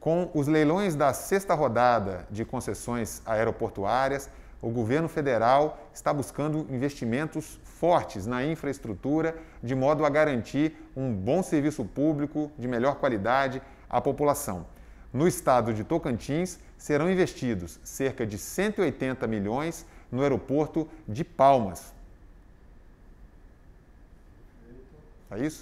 Com os leilões da sexta rodada de concessões aeroportuárias, o governo federal está buscando investimentos fortes na infraestrutura, de modo a garantir um bom serviço público de melhor qualidade à população. No estado de Tocantins, serão investidos cerca de 180 milhões no aeroporto de Palmas. É isso?